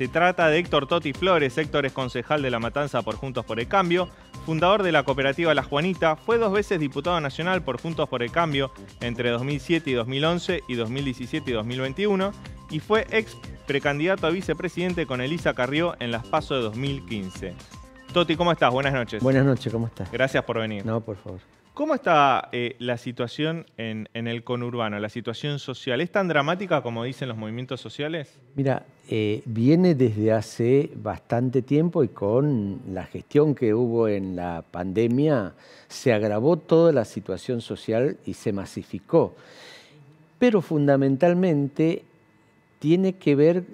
Se trata de Héctor Toti Flores. Héctor es concejal de La Matanza por Juntos por el Cambio, fundador de la cooperativa La Juanita, fue dos veces diputado nacional por Juntos por el Cambio entre 2007 y 2011 y 2017 y 2021 y fue ex precandidato a vicepresidente con Elisa Carrió en las PASO de 2015. Toti, ¿cómo estás? Buenas noches. Buenas noches, ¿cómo estás? Gracias por venir. No, por favor. ¿Cómo está eh, la situación en, el conurbano, la situación social? ¿Es tan dramática como dicen los movimientos sociales? Mira, eh, viene desde hace bastante tiempo y con la gestión que hubo en la pandemia se agravó toda la situación social y se masificó. Pero fundamentalmente tiene que ver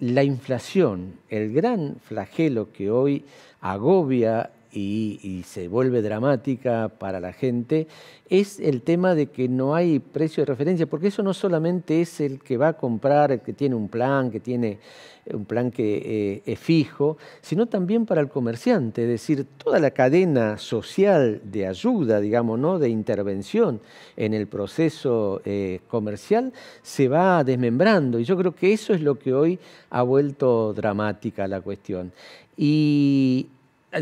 la inflación, el gran flagelo que hoy agobia y, se vuelve dramática para la gente, es el tema de que no hay precio de referencia, porque eso no solamente es el que va a comprar, el que tiene un plan, que tiene eh, un plan que eh, es fijo, sino también para el comerciante, es decir, toda la cadena social de ayuda, digamos, de intervención en el proceso eh, comercial se va desmembrando. Y yo creo que eso es lo que hoy ha vuelto dramática la cuestión. Y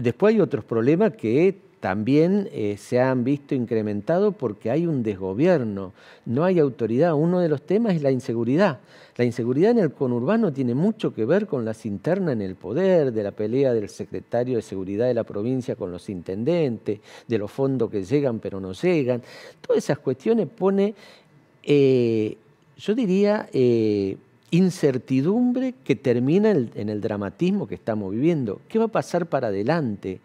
Después hay otros problemas que también eh, se han visto incrementados porque hay un desgobierno, no hay autoridad. Uno de los temas es la inseguridad. La inseguridad en el conurbano tiene mucho que ver con las internas en el poder, de la pelea del secretario de Seguridad de la provincia con los intendentes, de los fondos que llegan pero no llegan. Todas esas cuestiones pone, eh, yo diría, eh, incertidumbre que termina en el dramatismo que estamos viviendo. ¿Qué va a pasar para adelante?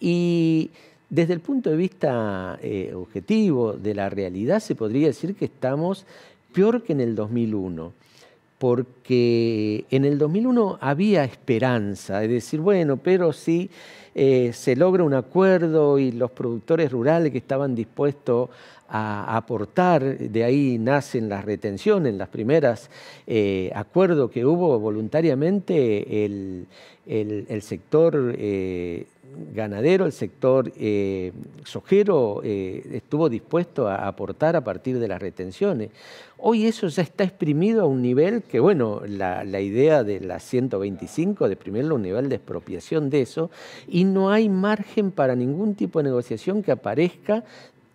Y desde el punto de vista eh, objetivo de la realidad, se podría decir que estamos peor que en el 2001 porque en el 2001 había esperanza, es decir, bueno, pero si eh, se logra un acuerdo y los productores rurales que estaban dispuestos a aportar, de ahí nacen las retenciones, las primeras eh, acuerdos que hubo voluntariamente, el, el, sector eh, ganadero, el sector eh, sojero eh, estuvo dispuesto a aportar a partir de las retenciones. Hoy eso ya está exprimido a un nivel que, bueno, la, idea de la 125 de exprimirlo a un nivel de expropiación de eso, y no hay margen para ningún tipo de negociación que aparezca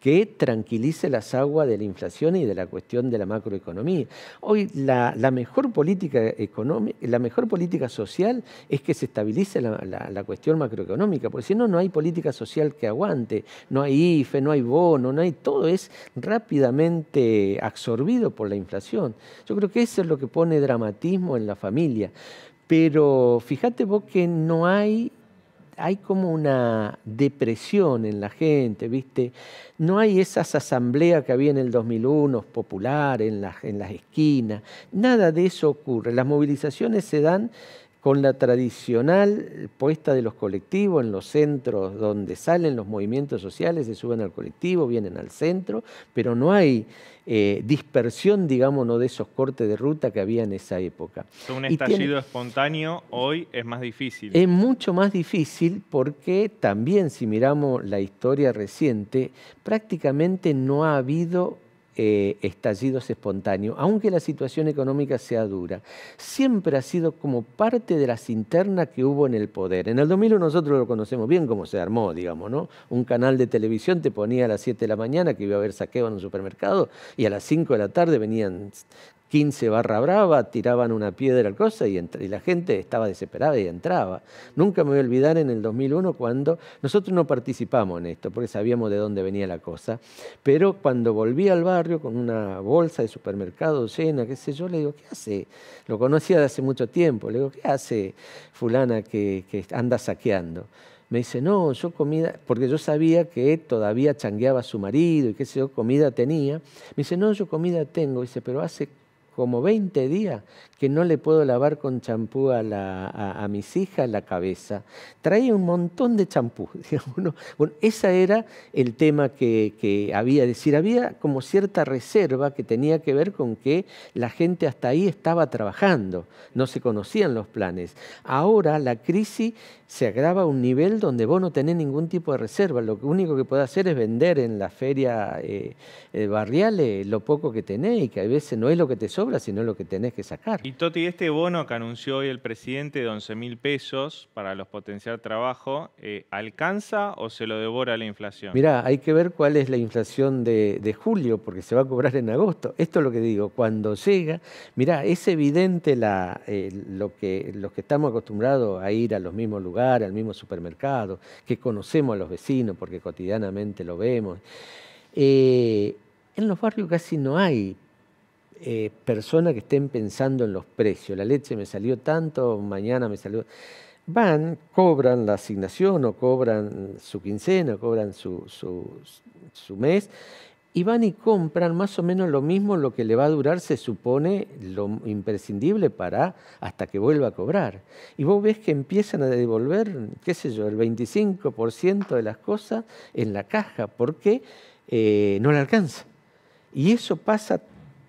que tranquilice las aguas de la inflación y de la cuestión de la macroeconomía. Hoy la, mejor, política la mejor política social es que se estabilice la, la cuestión macroeconómica, porque si no, no hay política social que aguante, no hay IFE, no hay bono, no hay todo, es rápidamente absorbido por la inflación. Yo creo que eso es lo que pone dramatismo en la familia. Pero fíjate vos que no hay hay como una depresión en la gente, ¿viste? No hay esas asambleas que había en el 2001, popular, en las, en las esquinas, nada de eso ocurre. Las movilizaciones se dan con la tradicional puesta de los colectivos en los centros donde salen los movimientos sociales, se suben al colectivo, vienen al centro, pero no hay eh, dispersión, digámonos, de esos cortes de ruta que había en esa época. Un estallido espontáneo hoy es más difícil. Es mucho más difícil porque también si miramos la historia reciente, prácticamente no ha habido eh, estallidos espontáneos, aunque la situación económica sea dura, siempre ha sido como parte de las internas que hubo en el poder. En el 2001 nosotros lo conocemos bien cómo se armó, digamos, ¿no? Un canal de televisión te ponía a las 7 de la mañana que iba a haber saqueo en un supermercado y a las 5 de la tarde venían 15 barra brava, tiraban una piedra al cosa y, la gente estaba desesperada y entraba. Nunca me voy a olvidar en el 2001 cuando nosotros no participamos en esto porque sabíamos de dónde venía la cosa, pero cuando volví al barrio con una bolsa de supermercado llena, qué sé yo, le digo, ¿qué hace? Lo conocía de hace mucho tiempo, le digo, ¿qué hace fulana que, anda saqueando? me dice, no, yo comida, porque yo sabía que todavía changueaba a su marido y que sé yo, comida tenía. Me dice, no, yo comida tengo. Dice, pero hace como 20 días que no le puedo lavar con champú a, la, a, mis hijas la cabeza. Traía un montón de champú. digamos Bueno, ese era el tema que, había. Es decir, había como cierta reserva que tenía que ver con que la gente hasta ahí estaba trabajando, no se conocían los planes. Ahora la crisis se agrava a un nivel donde vos no tenés ningún tipo de reserva. Lo único que podés hacer es vender en la feria eh, eh, barriales lo poco que tenés y que a veces no es lo que te sobra sino lo que tenés que sacar. Y Toti, este bono que anunció hoy el presidente de 11 mil pesos para los potenciar trabajo, eh, ¿alcanza o se lo devora la inflación? Mirá, hay que ver cuál es la inflación de, julio, porque se va a cobrar en agosto. Esto es lo que digo, cuando llega, mirá, es evidente la, eh, lo que, los que estamos acostumbrados a ir a los mismos lugares, al mismo supermercado, que conocemos a los vecinos porque cotidianamente lo vemos. Eh, en los barrios casi no hay eh, personas que estén pensando en los precios. La leche me salió tanto, mañana me salió... Van, cobran la asignación o cobran su quincena, o cobran su, mes y van y compran más o menos lo mismo lo que le va a durar, se supone, lo imprescindible para hasta que vuelva a cobrar. Y vos ves que empiezan a devolver, qué sé yo, el 25% de las cosas en la caja porque eh, no le alcanza. Y eso pasa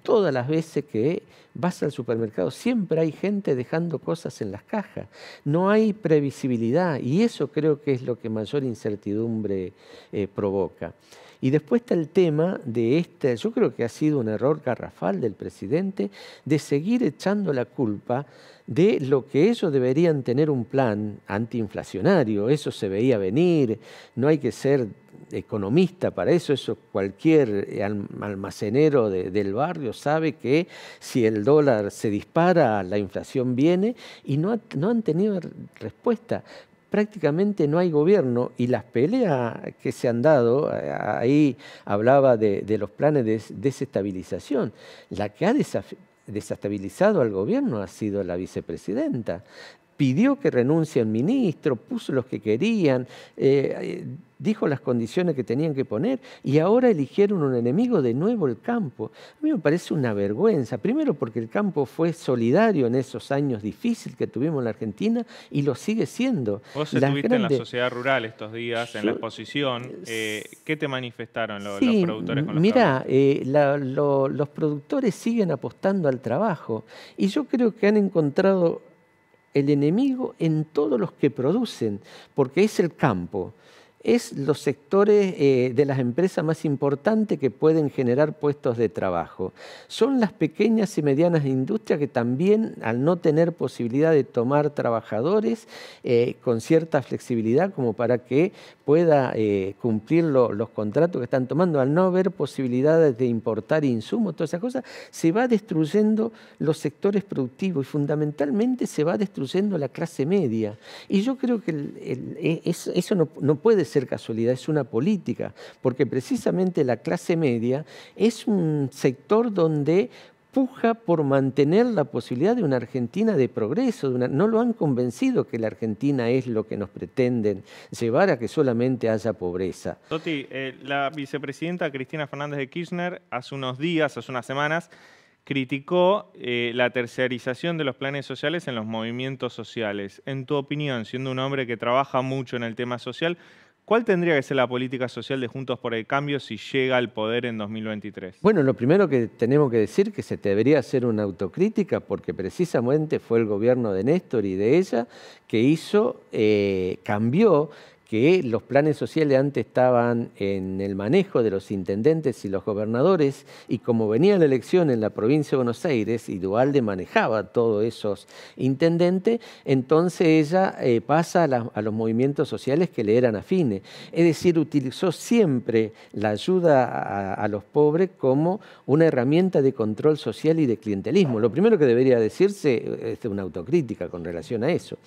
todas las veces que Vas al supermercado, siempre hay gente dejando cosas en las cajas. No hay previsibilidad y eso creo que es lo que mayor incertidumbre eh, provoca. Y después está el tema de este, yo creo que ha sido un error garrafal del presidente, de seguir echando la culpa de lo que ellos deberían tener un plan antiinflacionario. Eso se veía venir, no hay que ser economista para eso, eso cualquier almacenero del barrio sabe que si el dólar se dispara, la inflación viene y no, han tenido respuesta. Prácticamente no hay gobierno y las peleas que se han dado, eh, ahí hablaba de, los planes de desestabilización, la que ha desestabilizado al gobierno ha sido la vicepresidenta pidió que renuncie al ministro, puso los que querían, eh, eh, dijo las condiciones que tenían que poner y ahora eligieron un enemigo de nuevo el campo. A mí me parece una vergüenza, primero porque el campo fue solidario en esos años difíciles que tuvimos en la Argentina y lo sigue siendo. Vos estuviste en la sociedad rural estos días, en la exposición. Eh, ¿Qué te manifestaron los, productores con los Mirá, los productores siguen apostando al trabajo y yo creo que han encontrado el enemigo en todos los que producen, porque es el campo es los sectores eh, de las empresas más importantes que pueden generar puestos de trabajo. Son las pequeñas y medianas industrias que también, al no tener posibilidad de tomar trabajadores eh, con cierta flexibilidad como para que pueda eh, cumplir los contratos que están tomando, al no haber posibilidades de importar insumos, todas esas cosas, se va destruyendo los sectores productivos y fundamentalmente se va destruyendo la clase media. Y yo creo que e, eso, no puede ser ser casualidad, es una política, porque precisamente la clase media es un sector donde puja por mantener la posibilidad de una Argentina de progreso. De una... no lo han convencido que la Argentina es lo que nos pretenden llevar a que solamente haya pobreza. Toti, eh, la vicepresidenta Cristina Fernández de Kirchner hace unos días, hace unas semanas, criticó eh, la tercerización de los planes sociales en los movimientos sociales. En tu opinión, siendo un hombre que trabaja mucho en el tema social, ¿Cuál tendría que ser la política social de Juntos por el Cambio si llega al poder en 2023? Bueno, lo primero que tenemos que decir es que se debería hacer una autocrítica porque precisamente fue el gobierno de Néstor y de ella que hizo, eh, cambió que los planes sociales antes estaban en el manejo de los intendentes y los gobernadores, y como venía la elección en la provincia de Buenos Aires y Dualde manejaba todos esos intendentes, entonces ella eh, pasa a, los movimientos sociales que le eran afines. Es decir, utilizó siempre la ayuda a los pobres como una herramienta de control social y de clientelismo. Lo primero que debería decirse eh, es una autocrítica con relación a eso.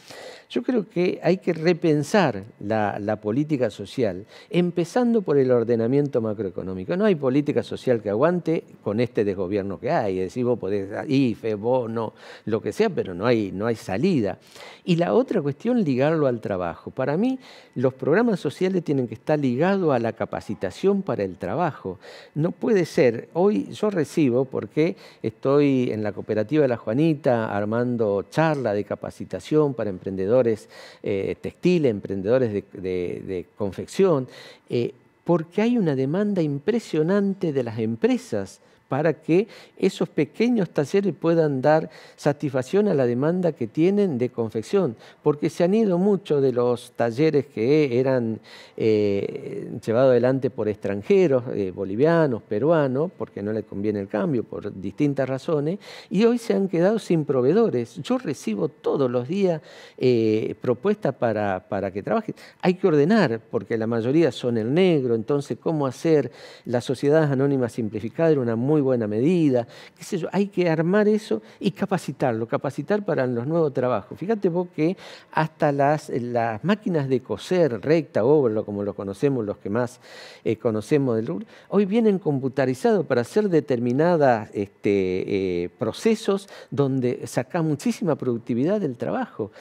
Yo creo que hay que repensar la la, política social, empezando por el ordenamiento macroeconómico. No hay política social que aguante con este desgobierno que hay. Es decir, vos podés, IFE, no, lo que sea, pero no hay, no hay salida. Y la otra cuestión, ligarlo al trabajo. Para mí, los programas sociales tienen que estar ligados a la capacitación para el trabajo. No puede ser, hoy yo recibo, porque estoy en la cooperativa de la Juanita armando charla de capacitación para emprendedores eh, textiles, emprendedores de, de, confección, eh, porque hay una demanda impresionante de las empresas para que esos pequeños talleres puedan dar satisfacción a la demanda que tienen de confección, porque se han ido muchos de los talleres que eran eh, llevados adelante por extranjeros, eh, bolivianos, peruanos, porque no les conviene el cambio, por distintas razones, y hoy se han quedado sin proveedores. Yo recibo todos los días eh, propuestas para, para que trabajen. Hay que ordenar, porque la mayoría son el negro, entonces cómo hacer las sociedades anónimas simplificadas una muy muy buena medida, qué sé yo, hay que armar eso y capacitarlo, capacitar para los nuevos trabajos. Fíjate vos que hasta las, eh, las máquinas de coser, recta, overlock, como lo conocemos, los que más eh, conocemos del hoy vienen computarizados para hacer determinados este, eh, procesos donde saca muchísima productividad del trabajo.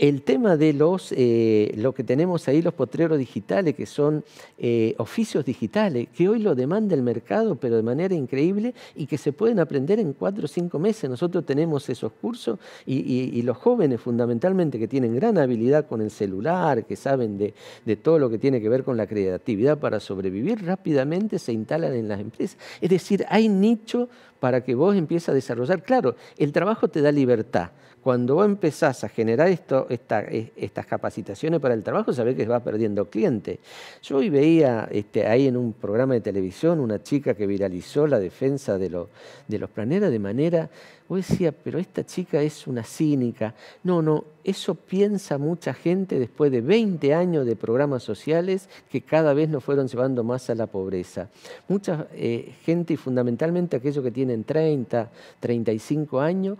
El tema de los, eh, lo que tenemos ahí, los potreros digitales, que son eh, oficios digitales, que hoy lo demanda el mercado, pero de manera increíble, y que se pueden aprender en cuatro o cinco meses. Nosotros tenemos esos cursos y, los jóvenes fundamentalmente que tienen gran habilidad con el celular, que saben de, de todo lo que tiene que ver con la creatividad para sobrevivir, rápidamente se instalan en las empresas. Es decir, hay nicho para que vos empieces a desarrollar. Claro, el trabajo te da libertad cuando vos empezás a generar e, estas capacitaciones para el trabajo, sabés que va perdiendo clientes. Yo hoy veía este, ahí en un programa de televisión una chica que viralizó la defensa de, los planeras de manera, vos decía, pero esta chica es una cínica. No, no, eso piensa mucha gente después de 20 años de programas sociales que cada vez nos fueron llevando más a la pobreza. Mucha eh, gente y fundamentalmente aquellos que tienen 30, 35 años,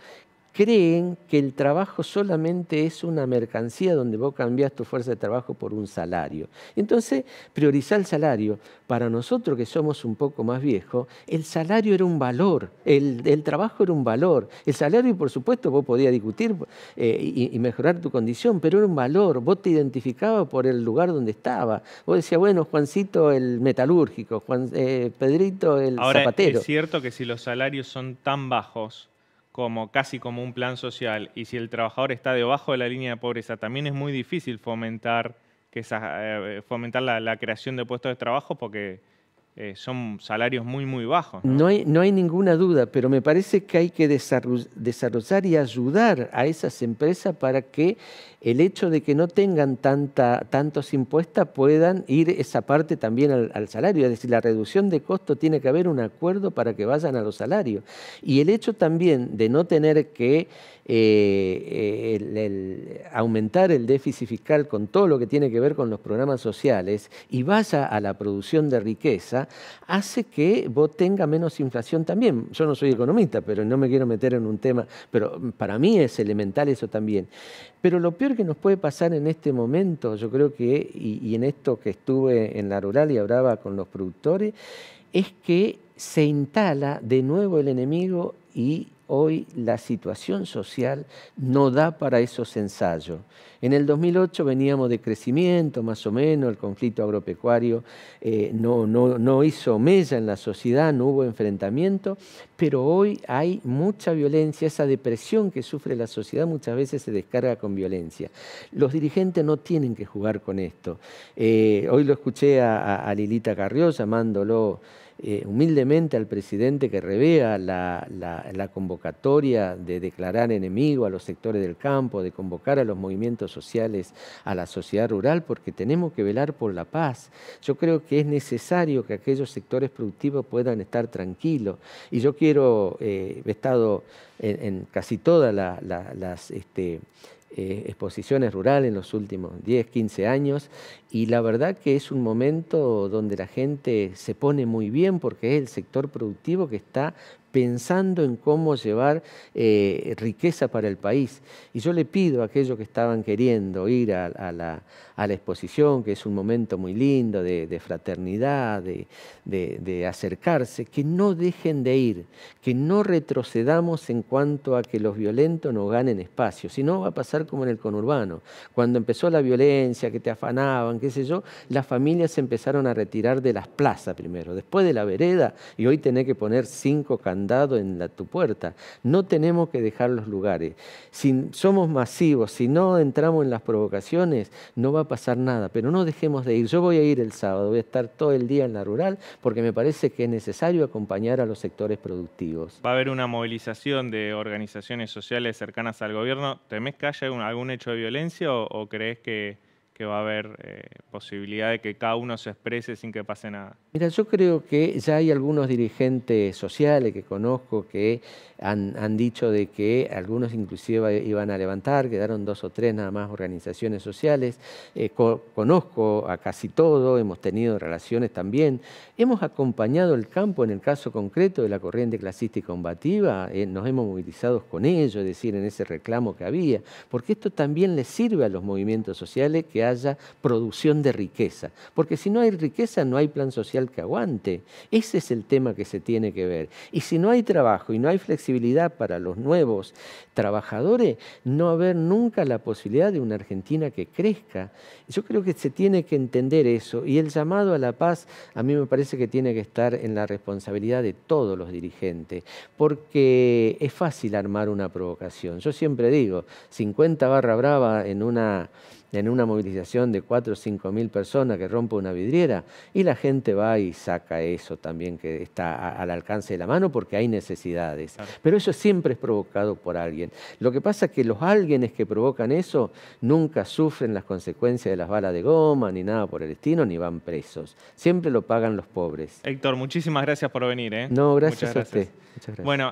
creen que el trabajo solamente es una mercancía donde vos cambias tu fuerza de trabajo por un salario. Entonces, priorizar el salario. Para nosotros que somos un poco más viejos, el salario era un valor, el, trabajo era un valor. El salario, por supuesto, vos podías discutir eh, y, mejorar tu condición, pero era un valor. Vos te identificabas por el lugar donde estaba. Vos decías, bueno, Juancito el metalúrgico, Juan, eh, Pedrito el Ahora, Es cierto que si los salarios son tan bajos, como casi como un plan social y si el trabajador está debajo de la línea de pobreza, también es muy difícil fomentar, que eh, fomentar la, creación de puestos de trabajo porque eh, son salarios muy, muy bajos. ¿no? hay, no hay ninguna duda, pero me parece que hay que desarrollar y ayudar a esas empresas para que el hecho de que no tengan tanta, tantos impuestos puedan ir esa parte también al, al, salario. Es decir, la reducción de costo tiene que haber un acuerdo para que vayan a los salarios. Y el hecho también de no tener que eh, el, aumentar el déficit fiscal con todo lo que tiene que ver con los programas sociales y vaya a la producción de riqueza, hace que vos tenga menos inflación también. Yo no soy economista, pero no me quiero meter en un tema, pero para mí es elemental eso también. Pero lo peor que nos puede pasar en este momento, yo creo que, y en esto que estuve en la rural y hablaba con los productores, es que se instala de nuevo el enemigo y hoy la situación social no da para esos ensayos. En el 2008 veníamos de crecimiento, más o menos, el conflicto agropecuario eh, no, no, hizo mella en la sociedad, no hubo enfrentamiento, pero hoy hay mucha violencia, esa depresión que sufre la sociedad muchas veces se descarga con violencia. Los dirigentes no tienen que jugar con esto. Eh, hoy lo escuché a, a Lilita Carrió llamándolo... Eh, humildemente al presidente que revea la, convocatoria de declarar enemigo a los sectores del campo, de convocar a los movimientos sociales, a la sociedad rural, porque tenemos que velar por la paz. Yo creo que es necesario que aquellos sectores productivos puedan estar tranquilos. Y yo quiero, eh, he estado en, casi todas las... Este, eh, exposiciones rurales en los últimos 10, 15 años y la verdad que es un momento donde la gente se pone muy bien porque es el sector productivo que está pensando en cómo llevar eh, riqueza para el país. Y yo le pido a aquellos que estaban queriendo ir a, a la a la exposición, que es un momento muy lindo de, fraternidad, de, acercarse, que no dejen de ir, que no retrocedamos en cuanto a que los violentos no ganen espacio, si no va a pasar como en el conurbano, cuando empezó la violencia, que te afanaban, qué sé yo, las familias se empezaron a retirar de las plazas primero, después de la vereda, y hoy tenés que poner cinco candados en la, tu puerta. No tenemos que dejar los lugares. Si somos masivos, si no entramos en las provocaciones, no va a pasar nada, pero no dejemos de ir. Yo voy a ir el sábado, voy a estar todo el día en la rural porque me parece que es necesario acompañar a los sectores productivos. Va a haber una movilización de organizaciones sociales cercanas al gobierno. ¿Temés que haya algún hecho de violencia o, o crees que que va a haber eh, posibilidad de que cada uno se exprese sin que pase nada. Mira, yo creo que ya hay algunos dirigentes sociales que conozco que han, dicho de que algunos inclusive iban a levantar, quedaron dos o tres nada más organizaciones sociales. Eh, conozco a casi todo, hemos tenido relaciones también. Hemos acompañado el campo en el caso concreto de la corriente clasista combativa, eh, nos hemos movilizado con ellos, es decir, en ese reclamo que había, porque esto también le sirve a los movimientos sociales que haya producción de riqueza. Porque si no hay riqueza, no hay plan social que aguante. Ese es el tema que se tiene que ver. Y si no hay trabajo y no hay flexibilidad para los nuevos trabajadores, no va a haber nunca la posibilidad de una Argentina que crezca. Yo creo que se tiene que entender eso. Y el llamado a la paz, a mí me parece que tiene que estar en la responsabilidad de todos los dirigentes. Porque es fácil armar una provocación. Yo siempre digo, 50 barra brava en una en una movilización de 4 o 5 mil personas que rompe una vidriera y la gente va y saca eso también que está al alcance de la mano porque hay necesidades. Pero eso siempre es provocado por alguien. Lo que pasa es que los alguienes que provocan eso nunca sufren las consecuencias de las balas de goma ni nada por el estilo ni van presos. Siempre lo pagan los pobres. Héctor, muchísimas gracias por venir. ¿eh? No, gracias, a usted. Muchas gracias. Bueno,